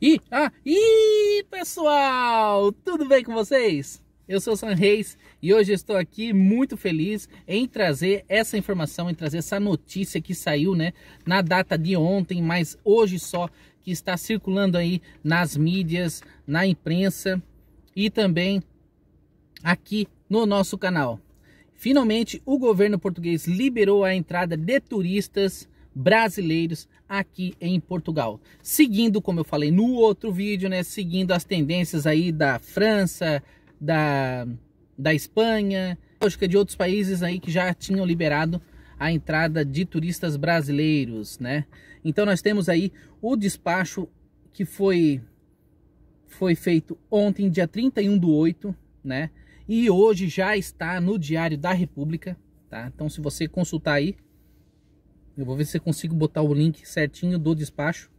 E aí, ah, pessoal, tudo bem com vocês? Eu sou o San Reis e hoje estou aqui muito feliz em trazer essa informação, em trazer essa notícia que saiu, né, na data de ontem, mas hoje só que está circulando aí nas mídias, na imprensa e também aqui no nosso canal. Finalmente, o governo português liberou a entrada de turistas brasileiros aqui em Portugal. Seguindo, como eu falei no outro vídeo, né, seguindo as tendências aí da França, da, da Espanha, lógica de outros países aí que já tinham liberado a entrada de turistas brasileiros, né? Então nós temos aí o despacho que foi foi feito ontem, dia 31 do 8, né? E hoje já está no Diário da República, tá? Então se você consultar aí, eu vou ver se eu consigo botar o link certinho do despacho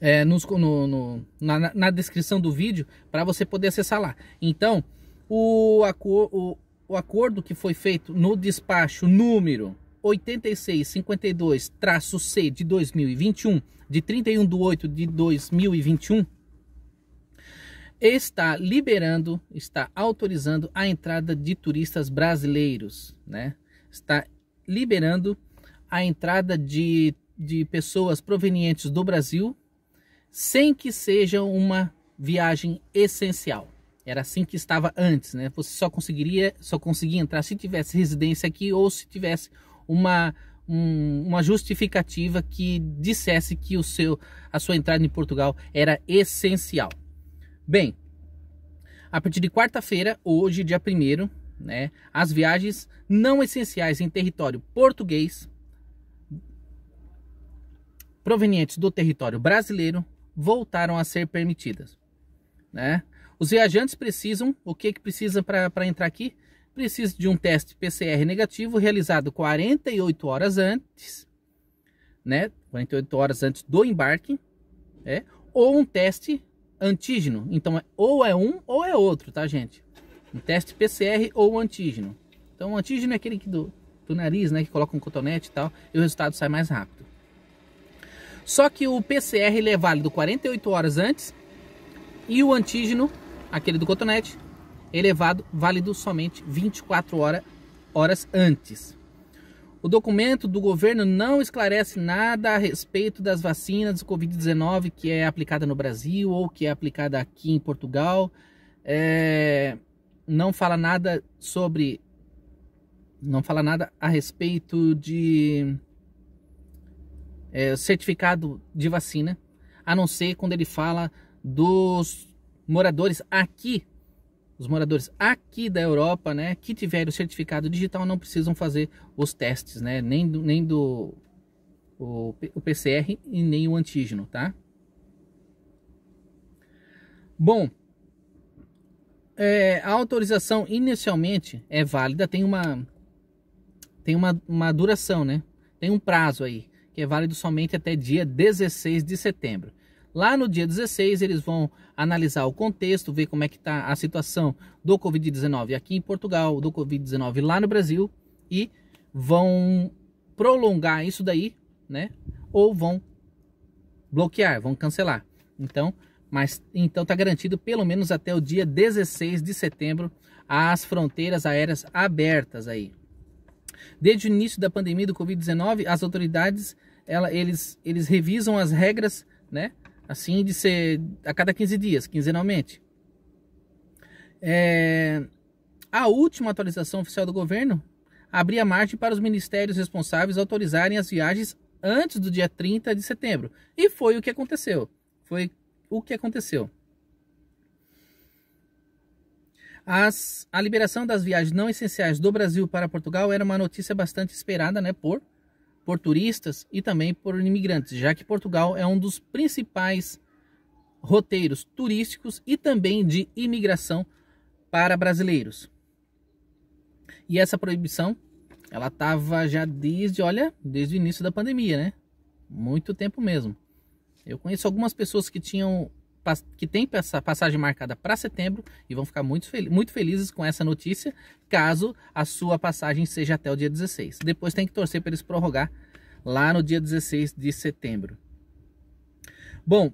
é, nos, no, no, na, na, descrição do vídeo para você poder acessar lá. Então, o, acor, o, o acordo que foi feito no despacho número 8652-C de 2021, de 31 de 8 de 2021, está liberando, está autorizando a entrada de turistas brasileiros, né? Está liberando a entrada de, de pessoas provenientes do Brasil, sem que seja uma viagem essencial. Era assim que estava antes, né? Você só conseguiria, só conseguia entrar se tivesse residência aqui ou se tivesse uma um, uma justificativa que dissesse que o seu a sua entrada em Portugal era essencial. Bem, a partir de quarta-feira, hoje, dia 1 né, as viagens não essenciais em território português provenientes do território brasileiro voltaram a ser permitidas. Né? Os viajantes precisam, o que, que precisa para entrar aqui? Precisa de um teste PCR negativo realizado 48 horas antes, né? 48 horas antes do embarque, é? ou um teste antígeno. Então, é, ou é um ou é outro, tá, gente? Um teste PCR ou antígeno. Então, o antígeno é aquele que do, do nariz, né? Que coloca um cotonete e tal, e o resultado sai mais rápido. Só que o PCR ele é válido 48 horas antes e o antígeno, aquele do cotonete, elevado, é válido somente 24 hora, horas antes. O documento do governo não esclarece nada a respeito das vacinas do Covid-19 que é aplicada no Brasil ou que é aplicada aqui em Portugal. É, não fala nada sobre. Não fala nada a respeito de é, certificado de vacina, a não ser quando ele fala dos moradores aqui, os moradores aqui da Europa, né, que tiverem o certificado digital não precisam fazer os testes, né, nem do, nem do o, o PCR e nem o antígeno, tá? Bom, é, a autorização inicialmente é válida, tem uma tem uma, uma duração, né? Tem um prazo aí que é válido somente até dia 16 de setembro. Lá no dia 16, eles vão analisar o contexto, ver como é que está a situação do Covid-19 aqui em Portugal, do Covid-19 lá no Brasil e vão prolongar isso daí, né? Ou vão bloquear, vão cancelar. Então, mas então está garantido pelo menos até o dia 16 de setembro as fronteiras aéreas abertas aí. Desde o início da pandemia do Covid-19, as autoridades ela, eles, eles revisam as regras, né? Assim, de ser a cada 15 dias, quinzenalmente. É, a última atualização oficial do governo abria margem para os ministérios responsáveis autorizarem as viagens antes do dia 30 de setembro. E foi o que aconteceu. Foi o que aconteceu. As, a liberação das viagens não essenciais do Brasil para Portugal era uma notícia bastante esperada né, por, por turistas e também por imigrantes, já que Portugal é um dos principais roteiros turísticos e também de imigração para brasileiros. E essa proibição, ela estava já desde, olha, desde o início da pandemia, né? Muito tempo mesmo. Eu conheço algumas pessoas que tinham que tem essa passagem marcada para setembro e vão ficar muito, fel muito felizes com essa notícia, caso a sua passagem seja até o dia 16. Depois tem que torcer para eles prorrogar lá no dia 16 de setembro. Bom,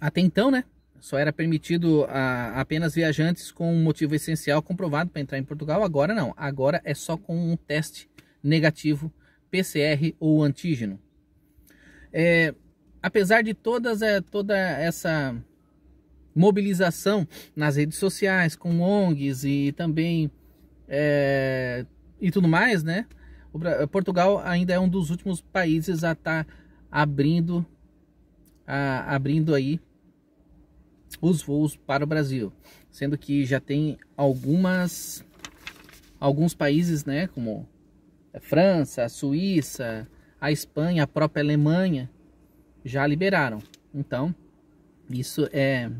até então, né? Só era permitido a, apenas viajantes com um motivo essencial comprovado para entrar em Portugal. Agora não. Agora é só com um teste negativo, PCR ou antígeno. É, apesar de todas, é, toda essa mobilização nas redes sociais, com ONGs e também é, e tudo mais, né? Portugal ainda é um dos últimos países a estar tá abrindo, a, abrindo aí os voos para o Brasil, sendo que já tem algumas alguns países, né, como França, Suíça, a Espanha, a própria Alemanha, já liberaram. Então, isso é,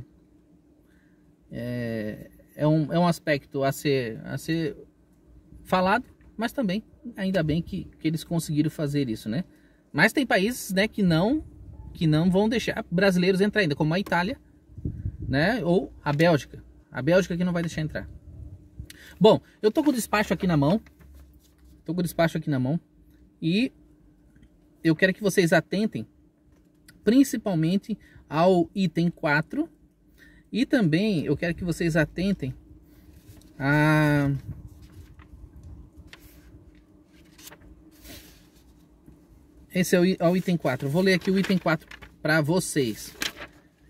é, é, um, é um aspecto a ser, a ser falado, mas também, ainda bem que, que eles conseguiram fazer isso, né? Mas tem países né, que, não, que não vão deixar brasileiros entrar ainda, como a Itália, né? Ou a Bélgica. A Bélgica que não vai deixar entrar. Bom, eu tô com o despacho aqui na mão. Tô com o despacho aqui na mão. E eu quero que vocês atentem principalmente ao item 4. E também eu quero que vocês atentem a Esse é o item 4. Eu vou ler aqui o item 4 para vocês.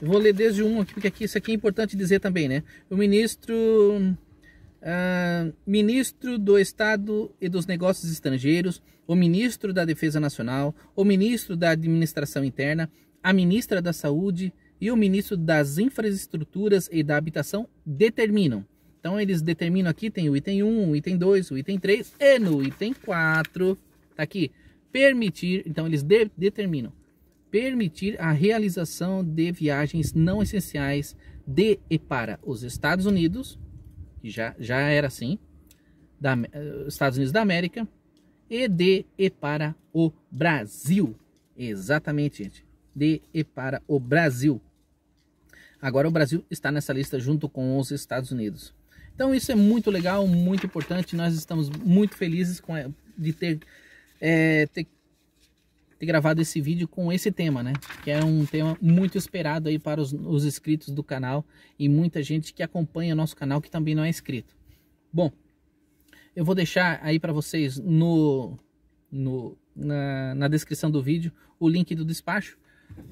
Eu vou ler desde um aqui, porque aqui, isso aqui é importante dizer também, né? O ministro ah, ministro do Estado e dos Negócios Estrangeiros, o ministro da Defesa Nacional, o ministro da Administração Interna, a ministra da Saúde e o ministro das Infraestruturas e da Habitação determinam. Então eles determinam aqui, tem o item 1, o item 2, o item 3 e no item 4, tá aqui, permitir, então eles de, determinam, permitir a realização de viagens não essenciais de e para os Estados Unidos, que já, já era assim, da, eh, Estados Unidos da América, e de e para o Brasil. Exatamente, gente. De e para o Brasil. Agora o Brasil está nessa lista junto com os Estados Unidos. Então isso é muito legal, muito importante. Nós estamos muito felizes com, eh, de ter, é, ter ter gravado esse vídeo com esse tema, né? Que é um tema muito esperado aí para os, os inscritos do canal e muita gente que acompanha nosso canal que também não é inscrito. Bom, eu vou deixar aí para vocês no, no na, na, descrição do vídeo o link do despacho.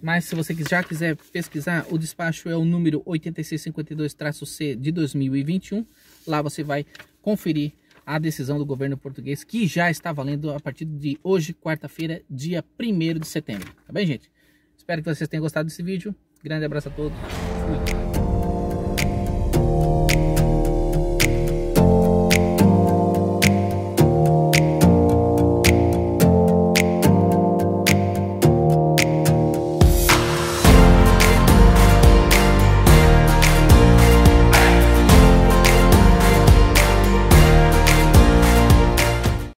Mas se você já quiser pesquisar, o despacho é o número 8652-C de 2021. Lá você vai conferir a decisão do governo português que já está valendo a partir de hoje, quarta-feira, dia 1 de setembro. Tá bem, gente? Espero que vocês tenham gostado desse vídeo. Grande abraço a todos.